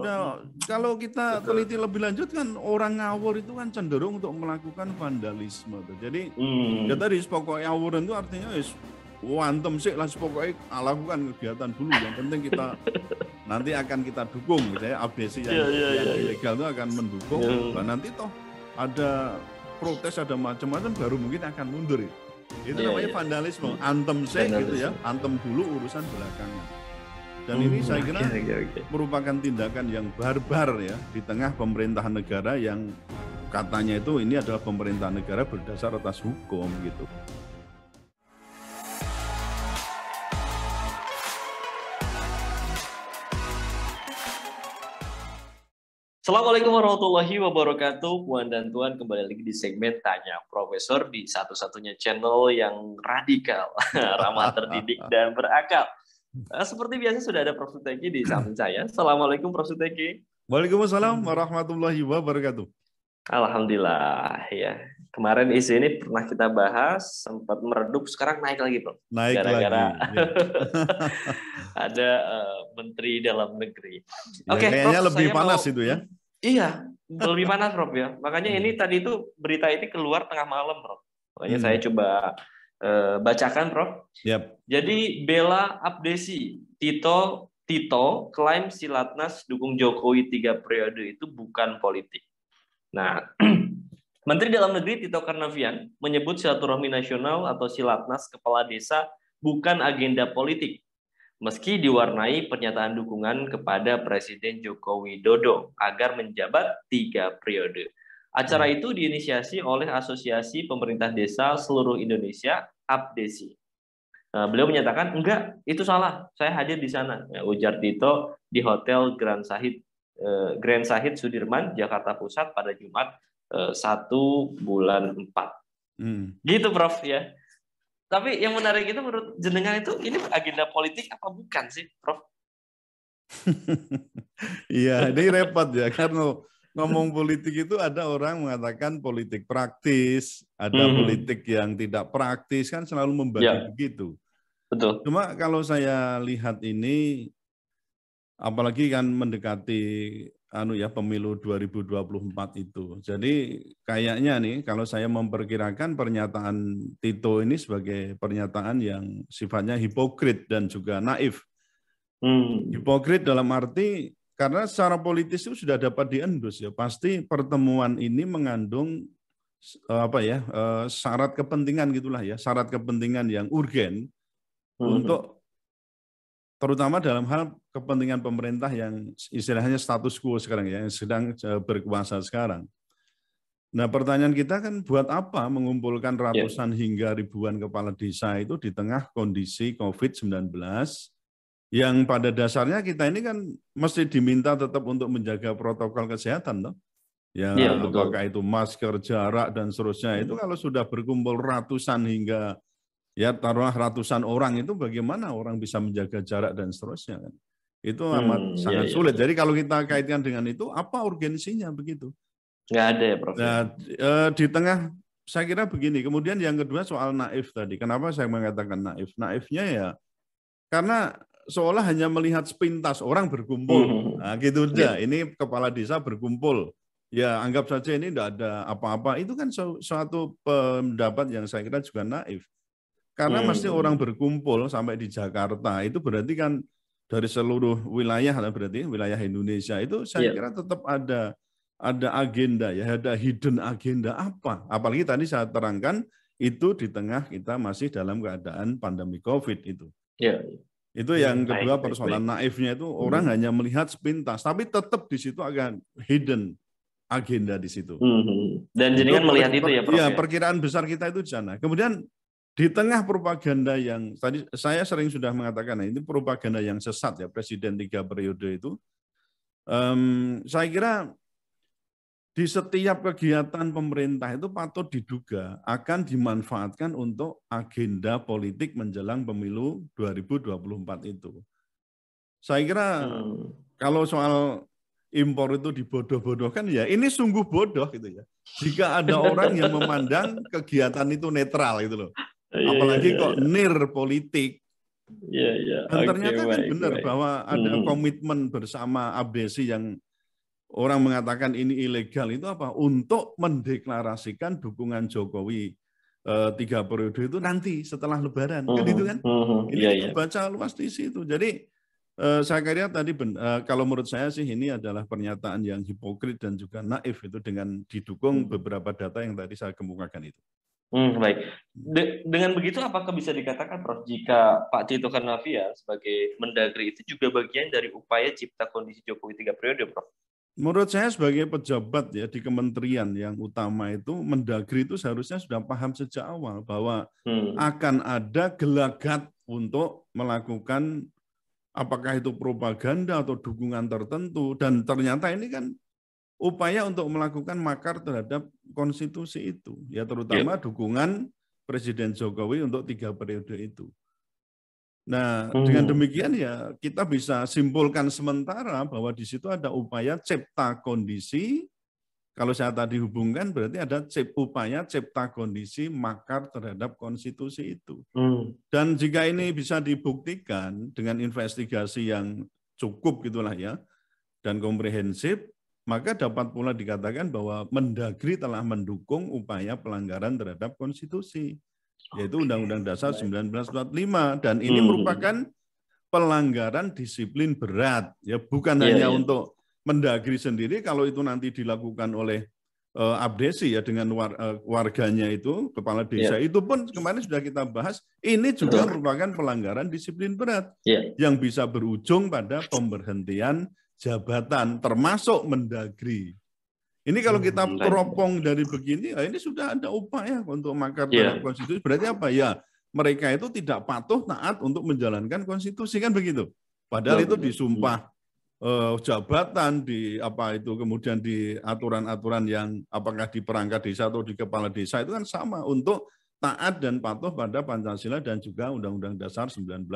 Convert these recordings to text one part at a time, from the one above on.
Nah, hmm. kalau kita Betul. teliti lebih lanjut kan orang ngawur itu kan cenderung untuk melakukan vandalisme. Jadi hmm. ya tadi pokoknya awuran itu artinya is wantem sih lah pokoknya ah, lakukan kegiatan dulu. Yang penting kita nanti akan kita dukung, misalnya gitu ABC yang, yeah, yeah, yang iya, iya. ilegal itu akan mendukung. Yeah. Nah, nanti toh ada protes ada macam-macam baru mungkin akan mundur. Itu yeah, namanya yeah. vandalisme, antem sih gitu ya, antem dulu urusan belakangnya. Dan ini hmm, saya kira okay, okay, okay. merupakan tindakan yang barbar ya di tengah pemerintahan negara yang katanya itu ini adalah pemerintahan negara berdasar atas hukum gitu. Assalamualaikum warahmatullahi wabarakatuh, Puan dan Tuan kembali lagi di segmen Tanya Profesor di satu-satunya channel yang radikal, ramah terdidik dan berakal. Eh, seperti biasa sudah ada Prof. Suteki di samping saya. Assalamualaikum Prof. Suteki. Waalaikumsalam warahmatullahi wabarakatuh. Alhamdulillah ya. Kemarin isu ini pernah kita bahas, sempat meredup, sekarang naik lagi, Bro. Naik Gara-gara ya. lagi. ada uh, menteri dalam negeri. Ya, Oke, okay, kayaknya lebih panas mau... itu ya. Iya, lebih panas, Prof ya. Makanya ini tadi itu berita ini keluar tengah malam, Prof. Makanya hmm. saya coba Eh, bacakan, Prof. Yep. Jadi Bella Abdesi, Tito Tito klaim Silatnas dukung Jokowi tiga periode itu bukan politik. Nah, Menteri Dalam Negeri Tito Karnavian menyebut silaturahmi nasional atau Silatnas kepala desa bukan agenda politik. Meski diwarnai pernyataan dukungan kepada Presiden Joko Widodo agar menjabat tiga periode. Acara iya. itu diinisiasi oleh Asosiasi Pemerintah Desa seluruh Indonesia, APDESI. Nah, eh, beliau menyatakan, enggak, itu salah, saya hadir di sana. Ya, ujar Tito di Hotel Grand Sahid, eh, Grand Sahid Sudirman, Jakarta Pusat pada Jumat eh, bulan 4. Hmm. Gitu Prof ya. Tapi yang menarik itu menurut jenengan itu, ini agenda politik apa bukan sih Prof? Iya, ini repot ya, karena ngomong politik itu ada orang mengatakan politik praktis, ada mm -hmm. politik yang tidak praktis kan selalu membagi yeah. begitu. Betul. Cuma kalau saya lihat ini apalagi kan mendekati anu ya pemilu 2024 itu. Jadi kayaknya nih kalau saya memperkirakan pernyataan Tito ini sebagai pernyataan yang sifatnya hipokrit dan juga naif. Hmm. Hipokrit dalam arti karena secara politis itu sudah dapat diendus ya. Pasti pertemuan ini mengandung eh, apa ya eh, syarat kepentingan gitulah ya syarat kepentingan yang urgen hmm. untuk terutama dalam hal kepentingan pemerintah yang istilahnya status quo sekarang ya yang sedang eh, berkuasa sekarang. Nah pertanyaan kita kan buat apa mengumpulkan ya. ratusan yeah. hingga ribuan kepala desa itu di tengah kondisi COVID-19 yang pada dasarnya kita ini kan mesti diminta tetap untuk menjaga protokol kesehatan toh. Ya, ya betul. apakah itu masker, jarak dan seterusnya. Itu kalau sudah berkumpul ratusan hingga ya taruhlah ratusan orang itu bagaimana orang bisa menjaga jarak dan seterusnya kan. Itu hmm, amat hmm, sangat ya, sulit. Ya. Jadi kalau kita kaitkan dengan itu apa urgensinya begitu? Enggak ada ya, Prof. Ya? Nah, eh, di tengah saya kira begini. Kemudian yang kedua soal naif tadi. Kenapa saya mengatakan naif? Naifnya ya karena seolah hanya melihat sepintas orang berkumpul. Hmm. Nah, gitu aja. Iya. Nah, ini kepala desa berkumpul. Ya, anggap saja ini tidak ada apa-apa. Itu kan su suatu pendapat yang saya kira juga naif. Karena hmm. mesti orang berkumpul sampai di Jakarta itu berarti kan dari seluruh wilayah berarti wilayah Indonesia itu saya yeah. kira tetap ada ada agenda ya ada hidden agenda apa apalagi tadi saya terangkan itu di tengah kita masih dalam keadaan pandemi COVID itu. Yeah. Itu iya, yang kedua persoalan naifnya itu hmm. orang hmm. hanya melihat sepintas, tapi tetap di situ agak hidden agenda di situ. Hmm. hmm, hmm. Dan kan melihat per, itu ya, Prof. Iya, ya, perkiraan besar kita itu di sana. Kemudian di tengah propaganda yang tadi saya sering sudah mengatakan nah, ini propaganda yang sesat ya presiden tiga periode itu. Um, saya kira di setiap kegiatan pemerintah itu patut diduga akan dimanfaatkan untuk agenda politik menjelang pemilu 2024 itu. Saya kira hmm. kalau soal impor itu dibodoh-bodohkan ya ini sungguh bodoh gitu ya. Jika ada orang yang memandang kegiatan itu netral gitu loh. Iya, iya, Apalagi iya, kok nir politik Ya, ya. Dan ternyata okay, kan baik, benar baik. bahwa ada hmm. komitmen bersama ABC yang orang mengatakan ini ilegal itu apa? Untuk mendeklarasikan dukungan Jokowi eh, tiga periode itu nanti setelah Lebaran, uh-huh. kan hmm, itu kan? Uh-huh. Ini yeah, yeah. baca luas di situ. Jadi eh, saya kira tadi ben, eh, kalau menurut saya sih ini adalah pernyataan yang hipokrit dan juga naif itu dengan didukung uh-huh. beberapa data yang tadi saya kemukakan itu. Hmm, baik. De dengan begitu, apakah bisa dikatakan, Prof, jika Pak Tito Karnavian sebagai Mendagri itu juga bagian dari upaya cipta kondisi Jokowi tiga periode, Prof? menurut saya sebagai pejabat ya di kementerian yang utama itu mendagri itu seharusnya sudah paham sejak awal bahwa hmm. akan ada gelagat untuk melakukan apakah itu propaganda atau dukungan tertentu dan ternyata ini kan upaya untuk melakukan makar terhadap konstitusi itu ya terutama yeah. dukungan Presiden Jokowi untuk tiga periode itu Nah, hmm. dengan demikian ya kita bisa simpulkan sementara bahwa di situ ada upaya cipta kondisi. Kalau saya tadi hubungkan berarti ada upaya cipta kondisi makar terhadap konstitusi itu. Hmm. Dan jika ini bisa dibuktikan dengan investigasi yang cukup gitulah ya dan komprehensif, maka dapat pula dikatakan bahwa Mendagri telah mendukung upaya pelanggaran terhadap konstitusi yaitu Undang-Undang Dasar 1945 dan ini hmm. merupakan pelanggaran disiplin berat ya bukan yeah, hanya yeah. untuk Mendagri sendiri kalau itu nanti dilakukan oleh uh, Abdesi ya dengan war, uh, warganya itu kepala iya. desa yeah. itu pun kemarin sudah kita bahas ini juga Betul. merupakan pelanggaran disiplin berat yeah. yang bisa berujung pada pemberhentian jabatan termasuk Mendagri ini kalau hmm, kita teropong dari begini, ya ini sudah ada upaya untuk makar iya. terhadap yeah. konstitusi. Berarti apa? Ya, mereka itu tidak patuh taat untuk menjalankan konstitusi kan begitu. Padahal iya, itu disumpah uh, jabatan di apa itu kemudian di aturan-aturan yang apakah di perangkat desa atau di kepala desa itu kan sama untuk taat dan patuh pada Pancasila dan juga Undang-Undang Dasar 1945.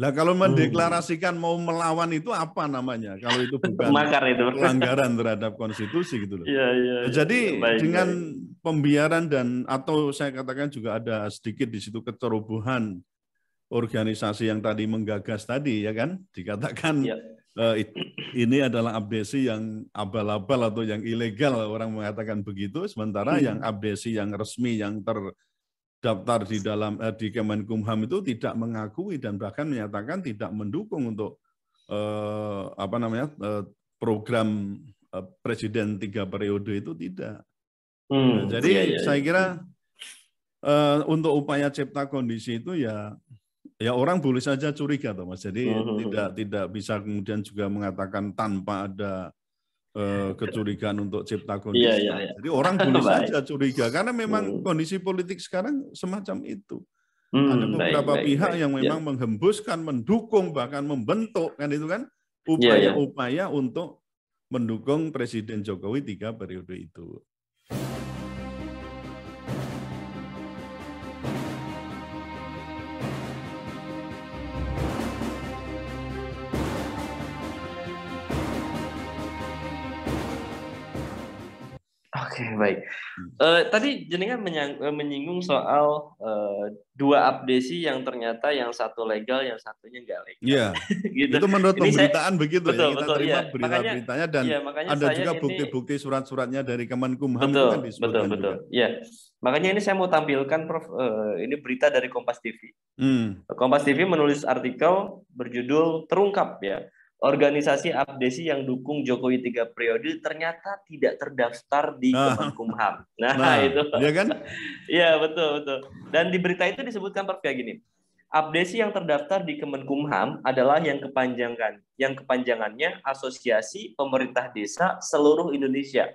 Lah kalau mendeklarasikan hmm. mau melawan itu apa namanya? Kalau itu bukan makar itu. pelanggaran terhadap konstitusi gitu loh. Iya, iya. Ya. Jadi ya, baik, dengan baik. pembiaran dan atau saya katakan juga ada sedikit di situ kecerobohan organisasi yang tadi menggagas tadi ya kan? Dikatakan ya. Eh, ini adalah abdesi yang abal-abal atau yang ilegal orang mengatakan begitu sementara hmm. yang abdesi yang resmi yang ter daftar di dalam eh, di Kemenkumham itu tidak mengakui dan bahkan menyatakan tidak mendukung untuk eh, apa namanya eh, program eh, presiden tiga periode itu tidak. Hmm, nah, jadi iya, iya. saya iya. kira eh, untuk upaya cipta kondisi itu ya ya orang boleh saja curiga, toh mas. Jadi uh hmm, -huh. Hmm, hmm. tidak tidak bisa kemudian juga mengatakan tanpa ada eh, iya. kecurigaan untuk cipta kondisi. Iya, iya, iya. Jadi orang boleh saja curiga karena memang hmm. kondisi politik sekarang semacam itu. Hmm, Ada beberapa baik, pihak baik, yang iya. memang yeah. menghembuskan, mendukung bahkan membentuk kan itu kan iya, upaya-upaya yeah, yeah. upaya untuk mendukung Presiden Jokowi tiga periode itu. Oke okay, baik. Uh, tadi jenengan eh, menyinggung soal uh, dua abdesi yang ternyata yang satu legal, yang satunya enggak legal. Iya. gitu. Itu menurut Ini pemberitaan saya, begitu ya. betul, ya. Kita betul, terima yeah. berita-beritanya dan yeah, ada juga bukti-bukti surat-suratnya dari Kemenkumham betul, kan Betul betul. Iya. Makanya ini saya mau tampilkan Prof uh, ini berita dari Kompas TV. Hmm. Kompas TV menulis artikel berjudul terungkap ya organisasi abdesi yang dukung Jokowi tiga periode ternyata tidak terdaftar di nah. Kemenkumham. Nah, nah itu. Iya kan? Iya, betul, betul. Dan di berita itu disebutkan Prof gini. Abdesi yang terdaftar di Kemenkumham adalah yang kepanjangan, yang kepanjangannya Asosiasi Pemerintah Desa Seluruh Indonesia.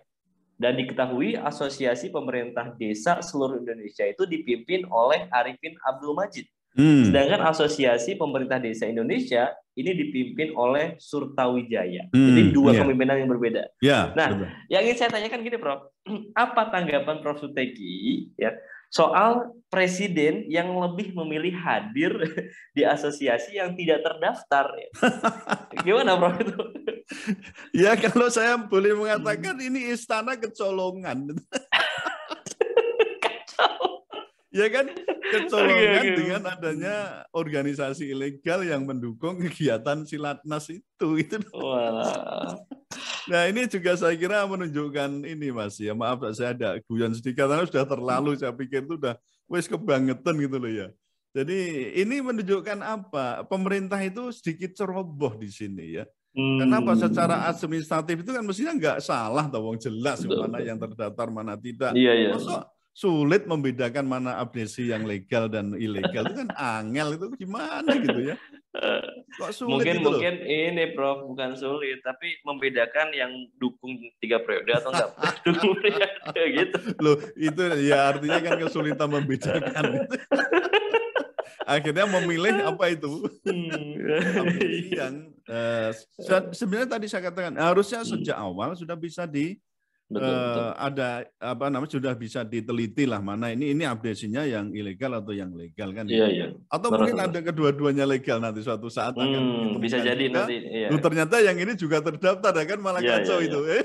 Dan diketahui Asosiasi Pemerintah Desa Seluruh Indonesia itu dipimpin oleh Arifin Abdul Majid. Hmm. Sedangkan Asosiasi Pemerintah Desa Indonesia ini dipimpin oleh Surtawijaya. Hmm. Jadi dua yeah. kepemimpinan yang berbeda. Yeah, nah, betul. yang ingin saya tanyakan gini, Prof. Apa tanggapan Prof Suteki ya soal presiden yang lebih memilih hadir di asosiasi yang tidak terdaftar? Ya? Gimana, Prof itu? ya kalau saya boleh mengatakan hmm. ini istana kecolongan. Kacau. Ya kan? kecolongan okay, okay. dengan adanya organisasi ilegal yang mendukung kegiatan silatnas itu itu. Wow. nah ini juga saya kira menunjukkan ini mas ya maaf saya ada guyon sedikit karena sudah terlalu saya pikir itu sudah wes kebangetan gitu loh ya. Jadi ini menunjukkan apa? Pemerintah itu sedikit ceroboh di sini ya. Hmm. Kenapa secara administratif itu kan mestinya nggak salah, tawong jelas betul, mana betul. yang terdaftar mana tidak. Iya, iya. Masa sulit membedakan mana abdesi yang legal dan ilegal itu kan angel itu gimana gitu ya kok sulit mungkin gitu mungkin loh? ini prof bukan sulit tapi membedakan yang dukung tiga periode atau enggak dukung periode gitu loh itu ya artinya kan kesulitan membedakan akhirnya memilih apa itu hmm. yang uh, sebenarnya tadi saya katakan harusnya sejak awal sudah bisa di Eh, betul, ada apa namanya sudah bisa diteliti lah mana ini ini abdesinya yang ilegal atau yang legal kan? Ya? Iya iya. Atau Terus. mungkin ada kedua-duanya legal nanti suatu saat hmm, akan bisa jadi juga. nanti. Iya. Loh, ternyata yang ini juga terdaftar ya kan malah iya, iya, kacau iya, itu. Iya.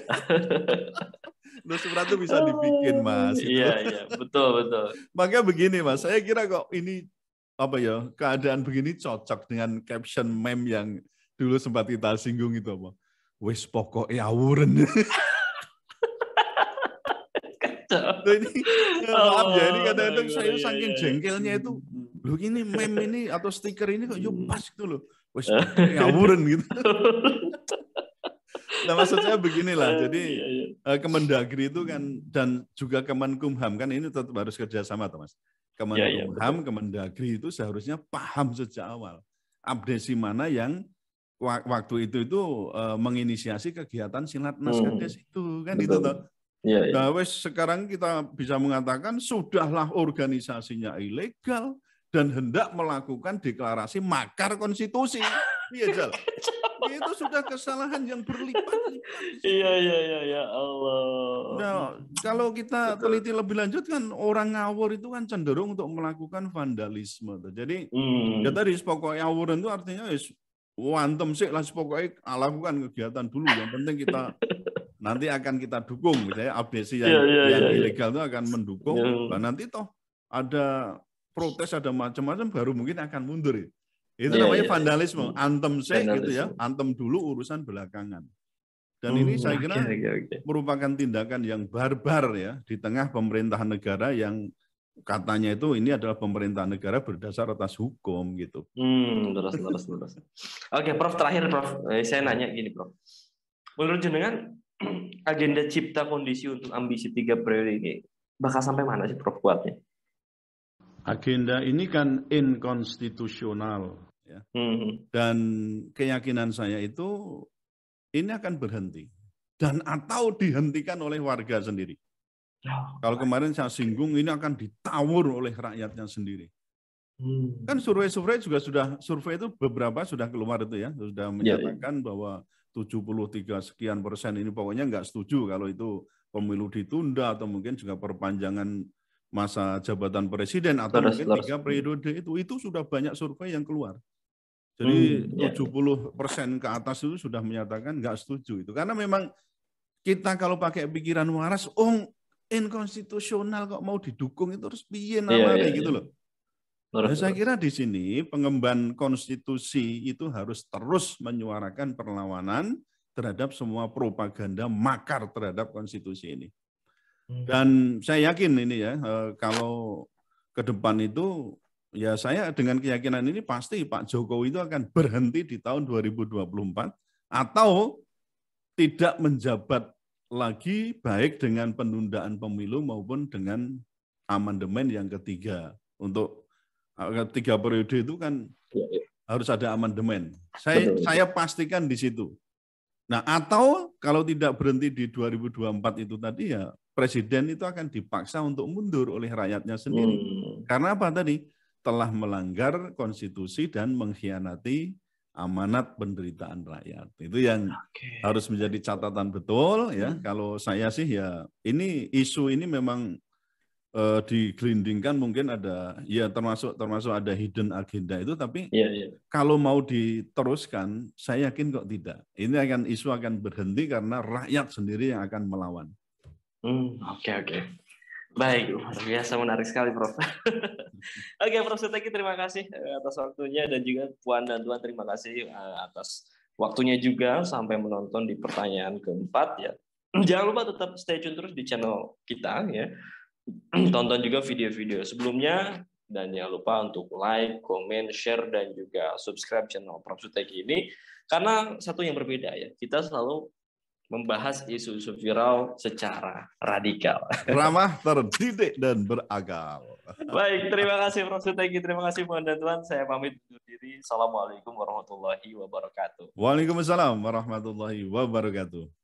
Lu sebenarnya itu bisa dibikin mas. Itu. Iya iya betul betul. Makanya begini mas, saya kira kok ini apa ya keadaan begini cocok dengan caption meme yang dulu sempat kita singgung itu apa wis ya awuren nah, ini ya, maaf ya ini oh, kadang-kadang oh, saya iya, saking iya, iya. jengkelnya itu hmm. lu ini meme ini atau stiker ini kok yuk hmm. pas gitu loh wes gitu nah maksudnya beginilah iya, jadi iya, iya. Eh, Kemendagri itu kan dan juga Kemenkumham kan ini tetap harus kerjasama tuh mas iya, Kemenkumham iya, Kemendagri itu seharusnya paham sejak awal abdesi mana yang waktu itu itu eh, menginisiasi kegiatan silatnas hmm. kan itu kan gitu betul. itu Ya, ya. Nah, wes sekarang kita bisa mengatakan sudahlah organisasinya ilegal dan hendak melakukan deklarasi makar konstitusi. Iya, Jal. Itu sudah kesalahan yang berlipat Iya, iya, iya, ya Allah. Nah, kalau kita teliti lebih lanjut kan orang ngawur itu kan cenderung untuk melakukan vandalisme. Jadi, hmm. ya tadi pokoknya ngawur itu artinya wantem sih lah pokoknya lakukan kegiatan dulu. Yang penting kita nanti akan kita dukung misalnya abdesi yang, yeah, yeah, yang yeah, iya. ilegal itu akan mendukung yeah. Iya. nah, nanti toh ada protes ada macam-macam baru mungkin akan mundur ya. itu yeah, namanya yeah. Iya. vandalisme antem sih gitu ya antem dulu urusan belakangan dan hmm, ini saya kira merupakan tindakan yang barbar ya di tengah pemerintahan negara yang katanya itu ini adalah pemerintahan negara berdasar atas hukum gitu. Hmm, terus terus terus. Oke, Prof terakhir Prof, eh, saya nanya gini Prof. Menurut jenengan agenda cipta kondisi untuk ambisi tiga periode ini bakal sampai mana sih Prof kuatnya? Agenda ini kan inkonstitusional ya. Hmm. Dan keyakinan saya itu ini akan berhenti dan atau dihentikan oleh warga sendiri. Oh. Kalau kemarin saya singgung ini akan ditawur oleh rakyatnya sendiri. Hmm. Kan survei-survei juga sudah survei itu beberapa sudah keluar itu ya, sudah ya, ya. menyatakan yeah, yeah. bahwa 73 sekian persen ini pokoknya nggak setuju kalau itu pemilu ditunda atau mungkin juga perpanjangan masa jabatan presiden atau terus, mungkin tiga periode itu itu sudah banyak survei yang keluar. Jadi hmm, 70 iya. persen ke atas itu sudah menyatakan nggak setuju itu karena memang kita kalau pakai pikiran waras, oh inkonstitusional kok mau didukung itu harus piye iya, namanya ya, ya, gitu ya. loh. Menurut nah, saya kira di sini pengemban konstitusi itu harus terus menyuarakan perlawanan terhadap semua propaganda makar terhadap konstitusi ini. Hmm. Dan saya yakin ini ya eh, kalau ke depan itu ya saya dengan keyakinan ini pasti Pak Jokowi itu akan berhenti di tahun 2024 atau tidak menjabat lagi baik dengan penundaan pemilu maupun dengan amandemen yang ketiga untuk tiga periode itu kan ya, ya. harus ada amandemen. Saya saya pastikan di situ. Nah, atau kalau tidak berhenti di 2024 itu tadi ya presiden itu akan dipaksa untuk mundur oleh rakyatnya sendiri. Hmm. Karena apa tadi? Telah melanggar konstitusi dan mengkhianati amanat penderitaan rakyat. Itu yang okay. harus menjadi catatan betul ya. Hmm. Kalau saya sih ya ini isu ini memang uh, digelindingkan mungkin ada ya termasuk termasuk ada hidden agenda itu tapi yeah, yeah. kalau mau diteruskan saya yakin kok tidak ini akan isu akan berhenti karena rakyat sendiri yang akan melawan. Oke hmm, oke okay, okay. baik luar biasa menarik sekali Prof. oke okay, Prof Suteki terima kasih eh, atas waktunya dan juga Puan dan Tuan terima kasih eh, atas waktunya juga sampai menonton di pertanyaan keempat ya. Jangan lupa tetap stay tune terus di channel kita ya tonton juga video-video sebelumnya dan jangan lupa untuk like, comment, share dan juga subscribe channel Prof Sutek ini karena satu yang berbeda ya kita selalu membahas isu-isu viral secara radikal. Ramah, terdidik, dan beragam. Baik, terima kasih Prof. Sutek Terima kasih Mohon dan Tuhan. Saya pamit undur diri. Assalamualaikum warahmatullahi wabarakatuh. Waalaikumsalam warahmatullahi wabarakatuh.